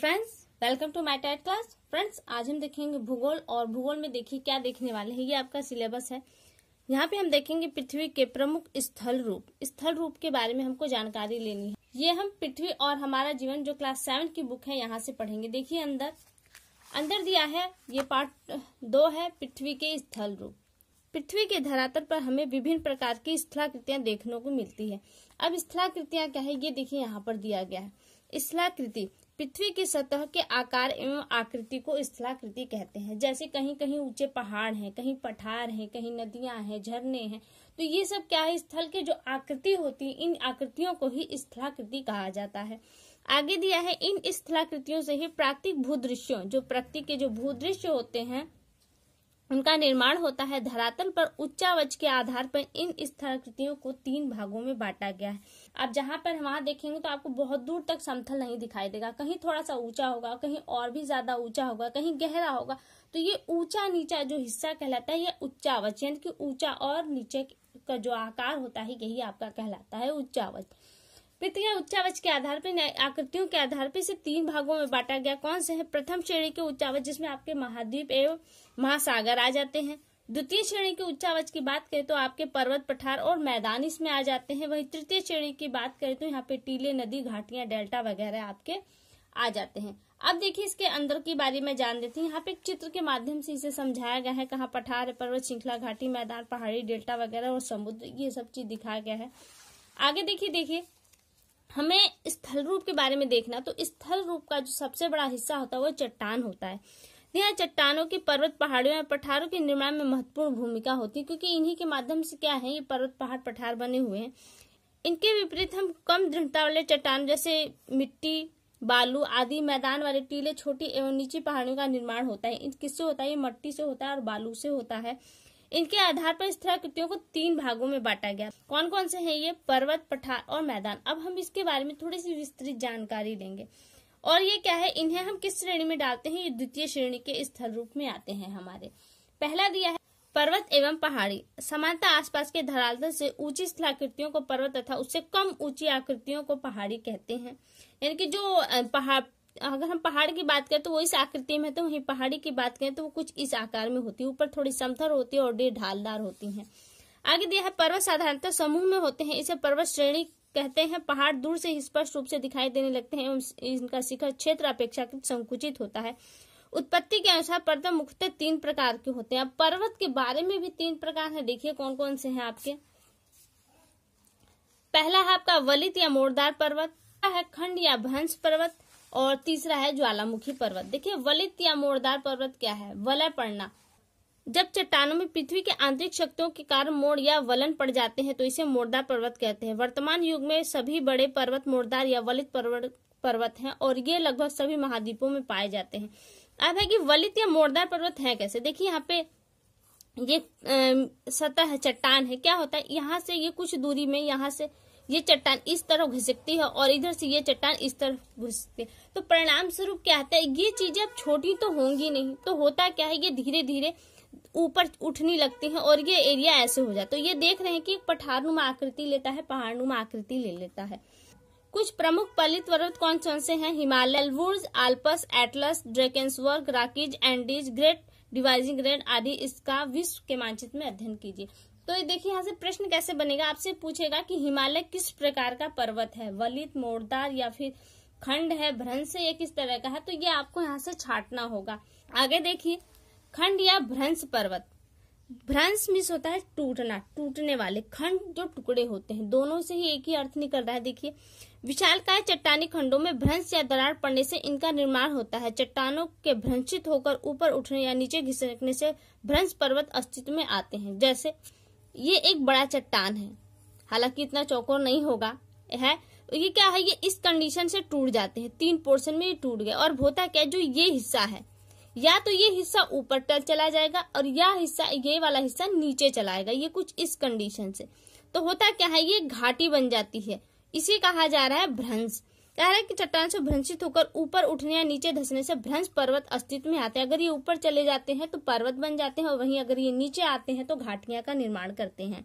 friends welcome to my TET class friends आज हम देखेंगे भूगोल और भूगोल में देखिए क्या देखने वाले हैं ये आपका सिलेबस है यहाँ पे हम देखेंगे पृथ्वी के प्रमुख स्थल रूप स्थल रूप के बारे में हमको जानकारी लेनी है ये हम पृथ्वी और हमारा जीवन जो क्लास सेवन की बुक है यहाँ से पढ़ेंगे देखिए अंदर अंदर दिया है ये पार्ट दो है पृथ्वी के स्थल रूप पृथ्वी के धरातल पर हमें विभिन्न प्रकार की स्थलाकृतियां देखने को मिलती है अब स्थलाकृतियां क्या है ये देखिए यहाँ पर दिया गया है स्थलाकृति पृथ्वी की सतह के आकार एवं आकृति को स्थलाकृति कहते हैं जैसे कहीं कहीं ऊंचे पहाड़ हैं कहीं पठार हैं कहीं नदियां हैं झरने हैं तो ये सब क्या है स्थल के जो आकृति होती है इन आकृतियों को ही स्थलाकृति कहा जाता है आगे दिया है इन स्थलाकृतियों से ही प्राकृतिक भूदृश्यों जो प्रकृति के जो भूदृश्य होते हैं उनका निर्माण होता है धरातल पर उच्चावच के आधार पर इन स्थलाकृतियों को तीन भागों में बांटा गया है आप जहां पर वहां देखेंगे तो आपको बहुत दूर तक समथल नहीं दिखाई देगा कहीं थोड़ा सा ऊंचा होगा कहीं और भी ज्यादा ऊंचा होगा कहीं गहरा होगा तो ये ऊंचा नीचा जो हिस्सा कहलाता है ये उच्चावच यानी कि ऊंचा और नीचे का जो आकार होता है यही आपका कहलाता है उच्चावच पृथ्वी उच्चावच के आधार पर आकृतियों के आधार पर इसे तीन भागों में बांटा गया कौन से है प्रथम श्रेणी के उच्चावच जिसमें आपके महाद्वीप एवं महासागर आ जाते हैं द्वितीय श्रेणी के उच्चावच की बात करें तो आपके पर्वत पठार और मैदान इसमें आ जाते हैं वही तृतीय श्रेणी की बात करें तो यहाँ पे टीले नदी घाटियां डेल्टा वगैरह आपके आ जाते हैं अब देखिए इसके अंदर की बारे में जान देती हूँ यहाँ पे एक चित्र के माध्यम से इसे समझाया गया है कहाँ पठार है पर्वत श्रृंखला घाटी मैदान पहाड़ी डेल्टा वगैरह और समुद्र ये सब चीज दिखाया गया है आगे देखिए देखिए हमें स्थल रूप के बारे में देखना तो स्थल रूप का जो सबसे बड़ा हिस्सा होता है वो चट्टान होता है यहाँ चट्टानों की पर्वत पहाड़ियों या पठारों के निर्माण में महत्वपूर्ण भूमिका होती है क्योंकि इन्हीं के माध्यम से क्या है ये पर्वत पहाड़ पठार बने हुए हैं इनके विपरीत हम कम दृढ़ता वाले चट्टान जैसे मिट्टी बालू आदि मैदान वाले टीले छोटी एवं नीचे पहाड़ियों का निर्माण होता है इन किससे होता है ये मट्टी से होता है और बालू से होता है इनके आधार पर स्थलाकृतियों को तीन भागों में बांटा गया कौन कौन से हैं ये पर्वत पठार और मैदान अब हम इसके बारे में थोड़ी सी विस्तृत जानकारी लेंगे और ये क्या है इन्हें हम किस श्रेणी में डालते हैं ये द्वितीय श्रेणी के स्थल रूप में आते हैं हमारे पहला दिया है पर्वत एवं पहाड़ी समानता आसपास के धरातल से ऊंची स्थलाकृतियों को पर्वत तथा उससे कम ऊंची आकृतियों को पहाड़ी कहते हैं यानी कि जो पहाड़ अगर हम पहाड़ की बात करें तो वो इस आकृति में तो वहीं पहाड़ी की बात करें तो वो कुछ इस आकार में होती है ऊपर थोड़ी समथर होती है और डे ढालदार होती है आगे दिया है पर्वत साधारणतः समूह में होते हैं इसे पर्वत श्रेणी कहते हैं पहाड़ दूर से स्पष्ट रूप से दिखाई देने लगते हैं इनका शिखर क्षेत्र अपेक्षाकृत संकुचित होता है उत्पत्ति के अनुसार पर्वत मुख्यतः तीन प्रकार के होते हैं अब पर्वत के बारे में भी तीन प्रकार है देखिए कौन कौन से हैं आपके पहला है आपका वलित या मोड़दार पर्वत है खंड या भंस पर्वत और तीसरा है ज्वालामुखी पर्वत देखिए वलित या मोड़दार पर्वत क्या है वलय पड़ना जब चट्टानों में पृथ्वी के आंतरिक शक्तियों के कारण मोड़ या वलन पड़ जाते हैं तो इसे मोड़दार पर्वत कहते हैं वर्तमान युग में सभी बड़े पर्वत मोड़दार या वलित पर्वत पर्वत हैं और ये लगभग सभी महाद्वीपों में पाए जाते हैं अब है कि वलित या मोड़दार पर्वत है कैसे देखिए यहाँ पे ये सतह चट्टान है क्या होता है यहाँ से ये कुछ दूरी में यहाँ से ये चट्टान इस तरफ घिसकती है और इधर से ये चट्टान इस तरफ घुसती है तो परिणाम स्वरूप क्या होता है ये चीजें अब छोटी तो होंगी नहीं तो होता क्या है ये धीरे धीरे ऊपर उठने लगती है और ये एरिया ऐसे हो जाता है तो ये देख रहे हैं कि पठारनुमा आकृति लेता है पहाड़नुमा आकृति ले लेता है कुछ प्रमुख पलित पर्वत कौन कौन से हैं हिमालय वुड्स Alps Atlas Drakensberg Rockies Andes Great Dividing ग्रेड आदि इसका विश्व के मानचित्र में अध्ययन कीजिए तो देखिए यहाँ से प्रश्न कैसे बनेगा आपसे पूछेगा कि हिमालय किस प्रकार का पर्वत है वलित मोड़दार या फिर खंड है भ्रंश ये किस तरह का है तो ये आपको यहाँ से छाटना होगा आगे देखिए खंड या भ्रंश पर्वत भ्रंश मिस होता है टूटना टूटने वाले खंड जो टुकड़े होते हैं दोनों से ही एक ही अर्थ निकल रहा है देखिए विशाल चट्टानी खंडों में भ्रंश या दरार पड़ने से इनका निर्माण होता है चट्टानों के भ्रंशित होकर ऊपर उठने या नीचे घिसकने से भ्रंश पर्वत अस्तित्व में आते हैं जैसे ये एक बड़ा चट्टान है हालांकि इतना चौकोर नहीं होगा है ये क्या है ये इस कंडीशन से टूट जाते हैं तीन पोर्शन में ये टूट गए और होता क्या जो ये हिस्सा है या तो ये हिस्सा ऊपर टल चला जाएगा और यह हिस्सा ये वाला हिस्सा नीचे चलाएगा ये कुछ इस कंडीशन से तो होता क्या है ये घाटी बन जाती है इसे कहा जा रहा है भ्रंश कह रहा कि चट्टान से भ्रंशित होकर ऊपर उठने या नीचे धसने से भ्रंश पर्वत अस्तित्व में आते हैं अगर ये ऊपर चले जाते हैं तो पर्वत बन जाते हैं और वहीं अगर ये नीचे आते हैं तो घाटियां का निर्माण करते हैं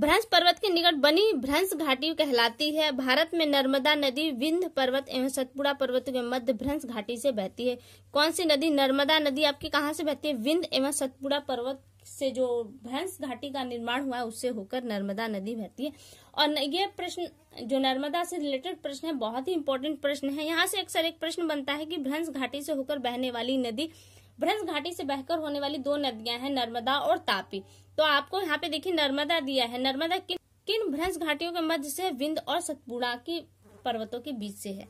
भ्रंश पर्वत के निकट बनी भ्रंश घाटी कहलाती है भारत में नर्मदा नदी विंध पर्वत एवं सतपुड़ा पर्वत के मध्य भ्रंश घाटी से बहती है कौन सी नदी नर्मदा नदी आपकी कहाँ से बहती है विंध एवं सतपुड़ा पर्वत से जो भैंस घाटी का निर्माण हुआ है उससे होकर नर्मदा नदी बहती है और ये प्रश्न जो नर्मदा से रिलेटेड प्रश्न है बहुत ही इंपॉर्टेंट प्रश्न है यहाँ से अक्सर एक प्रश्न बनता है कि भ्रंश घाटी से होकर बहने वाली नदी भ्रंश घाटी से बहकर होने वाली दो नदियां हैं नर्मदा और तापी तो आपको यहाँ पे देखिए नर्मदा दिया है नर्मदा किन किन भ्रंस घाटियों के मध्य से विंध और सतपुड़ा की पर्वतों के बीच से है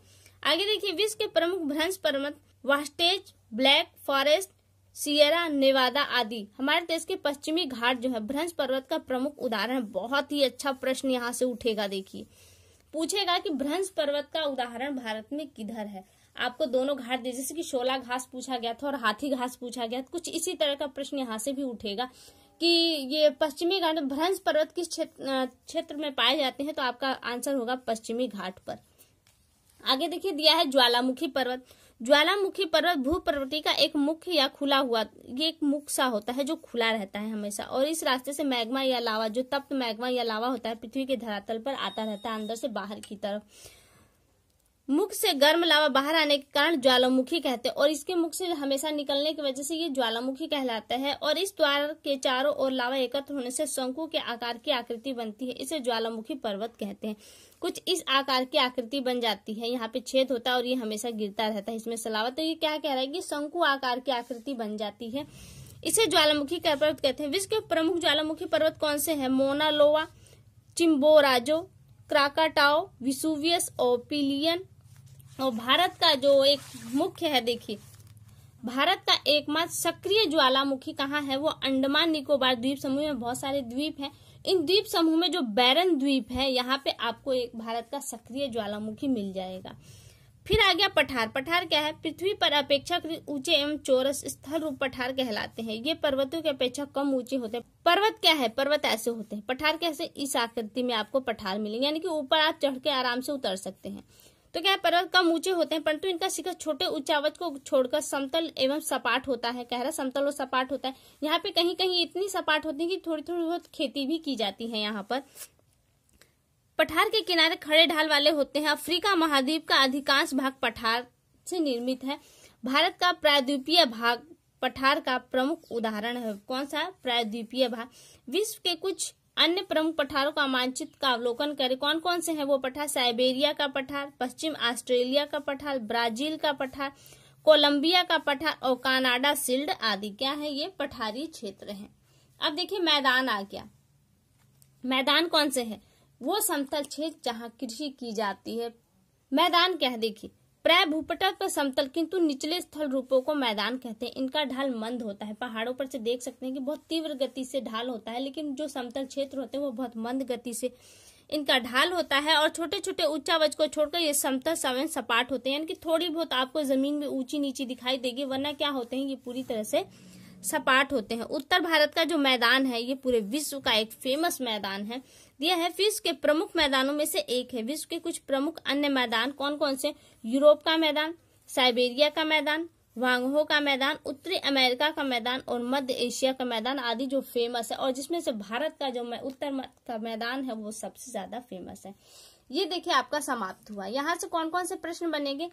आगे देखिए विश्व के प्रमुख भ्रंश पर्वत वास्टेज ब्लैक फॉरेस्ट सियरा नेवादा आदि हमारे देश के पश्चिमी घाट जो है भ्रंश पर्वत का प्रमुख उदाहरण बहुत ही अच्छा प्रश्न यहाँ से उठेगा देखिए पूछेगा कि भ्रंश पर्वत का उदाहरण भारत में किधर है आपको दोनों घाट दे जैसे कि शोला घास पूछा गया था और हाथी घास पूछा गया था कुछ इसी तरह का प्रश्न यहाँ से भी उठेगा कि ये पश्चिमी घाट भ्रंश पर्वत किस क्षेत्र में पाए जाते हैं तो आपका आंसर होगा पश्चिमी घाट पर आगे देखिए दिया है ज्वालामुखी पर्वत ज्वालामुखी पर्वत भू पर्वती का एक मुख्य या खुला हुआ ये एक मुख सा होता है जो खुला रहता है हमेशा और इस रास्ते से मैग्मा या लावा जो तप्त मैग्मा या लावा होता है पृथ्वी के धरातल पर आता रहता है अंदर से बाहर की तरफ मुख से गर्म लावा बाहर आने के कारण ज्वालामुखी कहते हैं और इसके मुख से हमेशा निकलने की वजह से ये ज्वालामुखी कहलाता है और इस द्वार के चारों ओर लावा एकत्र होने से शंकु के आकार की आकृति बनती है इसे ज्वालामुखी पर्वत कहते हैं कुछ इस आकार की आकृति बन जाती है यहाँ पे छेद होता है और ये हमेशा गिरता रहता है इसमें सलावा तो ये क्या कह रहा है कि शंकु आकार की आकृति बन जाती है इसे ज्वालामुखी पर्वत कहते हैं विश्व के प्रमुख ज्वालामुखी पर्वत कौन से है मोनालोवा चिम्बोराजो क्राकाटाओ विसुवियस ओपिलियन और भारत का जो एक मुख्य है देखिए भारत का एकमात्र सक्रिय ज्वालामुखी कहाँ है वो अंडमान निकोबार द्वीप समूह में बहुत सारे द्वीप हैं इन द्वीप समूह में जो बैरन द्वीप है यहाँ पे आपको एक भारत का सक्रिय ज्वालामुखी मिल जाएगा फिर आ गया पठार पठार क्या है पृथ्वी पर अपेक्षाकृत ऊंचे एवं चौरस स्थल रूप पठार कहलाते हैं ये पर्वतों की अपेक्षा कम ऊंचे होते हैं पर्वत क्या है पर्वत ऐसे होते हैं पठार कैसे इस आकृति में आपको पठार मिलेंगे यानी कि ऊपर आप चढ़ के आराम से उतर सकते हैं तो क्या पर्वत कम ऊंचे होते हैं परंतु इनका शिखर छोटे उच्चावच को छोड़कर समतल एवं सपाट होता है कह रहा समतल और सपाट होता है यहाँ पे कहीं कहीं इतनी सपाट होती है कि थोड़ी थोड़ी बहुत खेती भी की जाती है यहाँ पर पठार के किनारे खड़े ढाल वाले होते हैं अफ्रीका महाद्वीप का अधिकांश भाग पठार से निर्मित है भारत का प्रायद्वीपीय भाग पठार का प्रमुख उदाहरण है कौन सा प्रायद्वीपीय भाग विश्व के कुछ अन्य प्रमुख पठारों का मानचित्र का अवलोकन करें कौन कौन से हैं वो पठार साइबेरिया का पठार पश्चिम ऑस्ट्रेलिया का पठार ब्राजील का पठार कोलंबिया का पठार और कनाडा सिल्ड आदि क्या है ये पठारी क्षेत्र हैं अब देखिए मैदान आ गया मैदान कौन से है वो समतल क्षेत्र जहाँ कृषि की जाती है मैदान क्या है देखिए प्राय भूपटक पर समतल किंतु निचले स्थल रूपों को मैदान कहते हैं इनका ढाल मंद होता है पहाड़ों पर से देख सकते हैं कि बहुत तीव्र गति से ढाल होता है लेकिन जो समतल क्षेत्र होते हैं वो बहुत मंद गति से इनका ढाल होता है और छोटे छोटे उच्चावच को छोड़कर ये समतल सवन सपाट होते हैं यानी कि थोड़ी बहुत आपको जमीन में ऊंची नीची दिखाई देगी वरना क्या होते हैं ये पूरी तरह से सपाट होते हैं उत्तर भारत का जो मैदान है ये पूरे विश्व का एक फेमस मैदान है यह है विश्व के प्रमुख मैदानों में से एक है विश्व के कुछ प्रमुख अन्य मैदान कौन कौन से यूरोप का मैदान साइबेरिया का मैदान वांगहो का मैदान उत्तरी अमेरिका का मैदान और मध्य एशिया का मैदान आदि जो फेमस है और जिसमें से भारत का जो उत्तर का मैदान है वो सबसे ज्यादा फेमस है ये देखिए आपका समाप्त हुआ यहाँ से कौन कौन से प्रश्न बनेंगे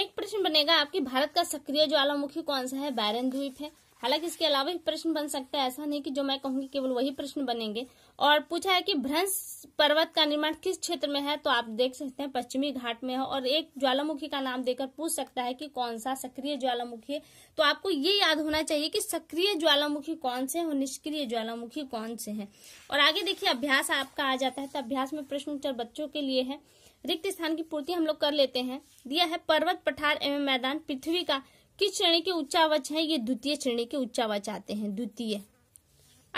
एक प्रश्न बनेगा आपकी भारत का सक्रिय ज्वालामुखी कौन सा है बैरन द्वीप है हालांकि इसके अलावा भी प्रश्न बन सकता है ऐसा नहीं कि जो मैं कहूंगी केवल वही प्रश्न बनेंगे और पूछा है कि भ्रंश पर्वत का निर्माण किस क्षेत्र में है तो आप देख सकते हैं पश्चिमी घाट में है और एक ज्वालामुखी का नाम देकर पूछ सकता है कि कौन सा सक्रिय ज्वालामुखी है तो आपको ये याद होना चाहिए कि सक्रिय ज्वालामुखी कौन से है और निष्क्रिय ज्वालामुखी कौन से है और आगे देखिए अभ्यास आपका आ जाता है तो अभ्यास में प्रश्न उत्तर बच्चों के लिए है रिक्त स्थान की पूर्ति हम लोग कर लेते हैं दिया है पर्वत पठार एवं मैदान पृथ्वी का किस श्रेणी के उच्चावच है ये द्वितीय श्रेणी के उच्चावच आते हैं द्वितीय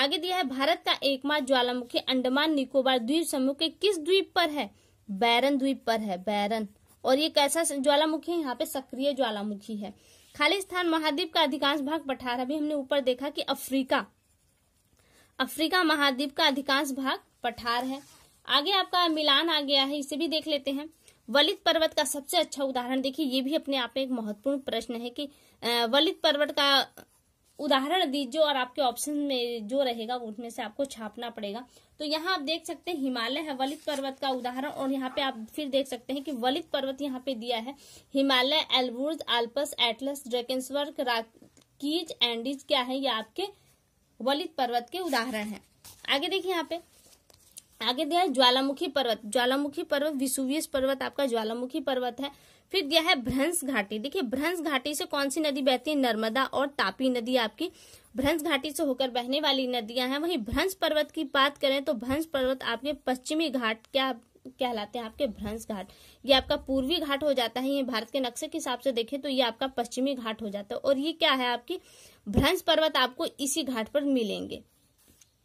आगे दिया है भारत का एकमात्र ज्वालामुखी अंडमान निकोबार द्वीप समूह के किस द्वीप पर है बैरन द्वीप पर है बैरन और ये कैसा ज्वालामुखी है यहाँ पे सक्रिय ज्वालामुखी है खाली स्थान महाद्वीप का अधिकांश भाग पठार अभी हमने ऊपर देखा कि अफ्रीका अफ्रीका महाद्वीप का अधिकांश भाग पठार है आगे आपका मिलान आ गया है इसे भी देख लेते हैं वलित पर्वत का सबसे अच्छा उदाहरण देखिए ये भी अपने आप में एक महत्वपूर्ण प्रश्न है कि वलित पर्वत का उदाहरण दीजिए और आपके ऑप्शन में जो रहेगा उसमें से आपको छापना पड़ेगा तो यहाँ आप देख सकते हैं हिमालय है वलित पर्वत का उदाहरण और यहाँ पे आप फिर देख सकते हैं कि वलित पर्वत यहाँ पे दिया है Himalaya Elburz Alps Atlas Drakensberg Rockies Andes क्या है ये आपके वलित पर्वत के उदाहरण है आगे देखिए यहाँ पे आगे दिया है ज्वालामुखी पर्वत ज्वालामुखी पर्वत विसुवियस पर्वत आपका ज्वालामुखी पर्वत है फिर दिया है भ्रंस घाटी देखिए भ्रंस घाटी से कौन सी नदी बहती है नर्मदा और तापी नदी आपकी भ्रंस घाटी से होकर बहने वाली नदियां हैं वहीं भ्रंस पर्वत की बात करें तो भ्रंस पर्वत आपके पश्चिमी घाट क्या कहलाते हैं आपके भ्रंस घाट ये आपका पूर्वी घाट हो जाता है ये भारत के नक्शे के हिसाब से देखें तो ये आपका पश्चिमी घाट हो जाता है और ये क्या है आपकी भ्रंस पर्वत आपको इसी घाट पर मिलेंगे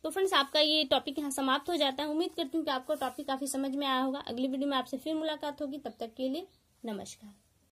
तो फ्रेंड्स आपका ये टॉपिक यहाँ समाप्त हो जाता है उम्मीद करती हूँ कि आपको टॉपिक काफी समझ में आया होगा अगली वीडियो में आपसे फिर मुलाकात होगी तब तक के लिए नमस्कार